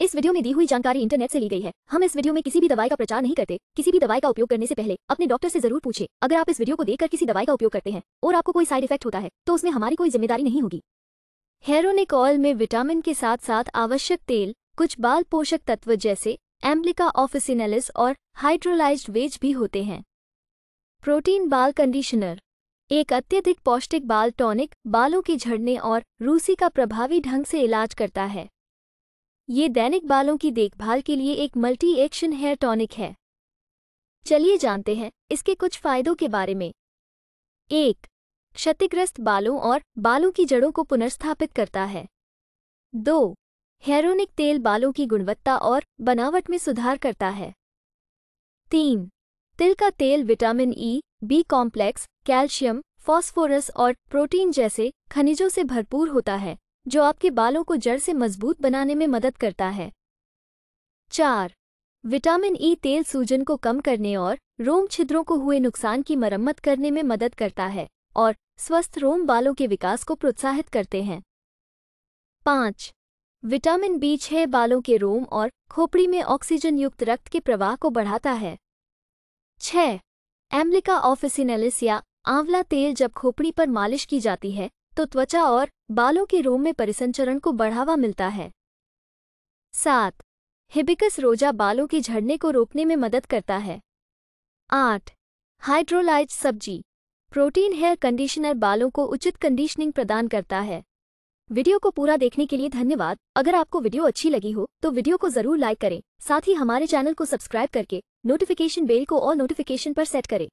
इस वीडियो में दी हुई जानकारी इंटरनेट से ली गई है हम इस वीडियो में किसी भी दवाई का प्रचार नहीं करते किसी भी दवाई का उपयोग करने से पहले अपने डॉक्टर से जरूर पूछे अगर आप इस वीडियो को देखकर किसी दवाई का उपयोग करते हैं और आपको कोई साइड इफेक्ट होता है तो उसमें हमारी कोई जिम्मेदारी नहीं होगी हेरोनिक ऑयल में विटामिन के साथ साथ आवश्यक तेल कुछ बाल पोषक तत्व जैसे एम्ब्लिका ऑफिसिनेलिस और हाइड्रोलाइज वेज भी होते हैं प्रोटीन बाल कंडीशनर एक अत्यधिक पौष्टिक बाल टॉनिक बालों के झड़ने और रूसी का प्रभावी ढंग से इलाज करता है ये दैनिक बालों की देखभाल के लिए एक मल्टी एक्शन हेयर टॉनिक है चलिए जानते हैं इसके कुछ फायदों के बारे में एक क्षतिग्रस्त बालों और बालों की जड़ों को पुनर्स्थापित करता है दो हेरोनिक तेल बालों की गुणवत्ता और बनावट में सुधार करता है तीन तिल का तेल vitamin E e, B complex calcium phosphorus और प्रोटीन जैसे खनिजों से भरपूर होता है जो आपके बालों को जड़ से मजबूत बनाने में मदद करता है चार विटामिन ई तेल सूजन को कम करने और रोम छिद्रों को हुए नुकसान की मरम्मत करने में मदद करता है और स्वस्थ रोम बालों के विकास को प्रोत्साहित करते हैं पाँच विटामिन बी छह बालों के रोम और खोपड़ी में ऑक्सीजन युक्त रक्त के प्रवाह को बढ़ाता है छह एम्लिका ऑफिसिनेलिस या आंवला तेल जब खोपड़ी पर मालिश की जाती है तो त्वचा और बालों के रोम में परिसंचरण को बढ़ावा मिलता है सात हिबिकस रोजा बालों के झड़ने को रोकने में मदद करता है आठ हाइड्रोलाइज सब्जी प्रोटीन हेयर कंडीशनर बालों को उचित कंडीशनिंग प्रदान करता है वीडियो को पूरा देखने के लिए धन्यवाद अगर आपको वीडियो अच्छी लगी हो तो वीडियो को जरूर लाइक करें साथ ही हमारे चैनल को सब्सक्राइब करके नोटिफिकेशन बेल को और नोटिफिकेशन पर सेट करें